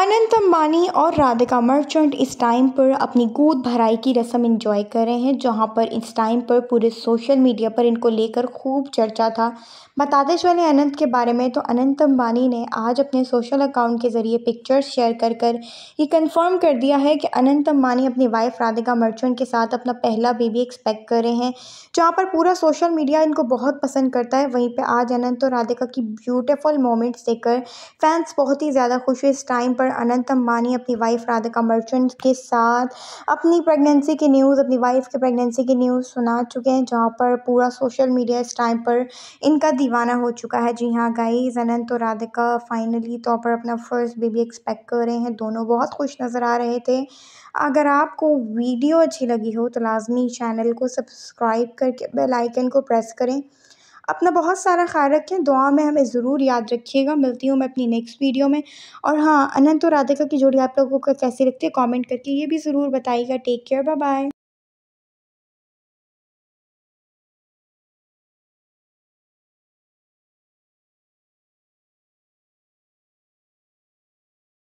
अनंत अम्बानी और राधिका मर्चेंट इस टाइम पर अपनी गोद भराई की रस्म एंजॉय कर रहे हैं जहां पर इस टाइम पर पूरे सोशल मीडिया पर इनको लेकर खूब चर्चा था बताते चले अनंत के बारे में तो अनंत अम्बानी ने आज अपने सोशल अकाउंट के ज़रिए पिक्चर्स शेयर कर कर ये कंफर्म कर दिया है कि अनंत अम्बानी अपनी वाइफ राधिका मर्चेंट के साथ अपना पहला बेबी एक्सपेक्ट कर रहे हैं जहाँ पर पूरा सोशल मीडिया इनको बहुत पसंद करता है वहीं पर आज अनंत और राधिका की ब्यूटिफुल मोमेंट्स देखकर फैंस बहुत ही ज़्यादा खुश हुए इस टाइम पर अनंत अंबानी अपनी वाइफ राधिका मर्चेंट के साथ अपनी प्रेगनेंसी की न्यूज़ अपनी वाइफ के प्रेगनेंसी की न्यूज़ सुना चुके हैं जहाँ पर पूरा सोशल मीडिया इस टाइम पर इनका दीवाना हो चुका है जी हाँ गाइज अनंत और राधिका फाइनली तौर पर अपना फर्स्ट बेबी एक्सपेक्ट कर रहे हैं दोनों बहुत खुश नज़र आ रहे थे अगर आपको वीडियो अच्छी लगी हो तो लाजमी चैनल को सब्सक्राइब करके बेल आइकन को प्रेस करें अपना बहुत सारा ख्याल रखें दुआ में हमें ज़रूर याद रखिएगा मिलती हूँ मैं अपनी नेक्स्ट वीडियो में और हाँ अनंत और राधिका की जोड़ी आप लोगों को कैसी लगती है कमेंट करके ये भी ज़रूर बताइएगा टेक केयर बाय बाय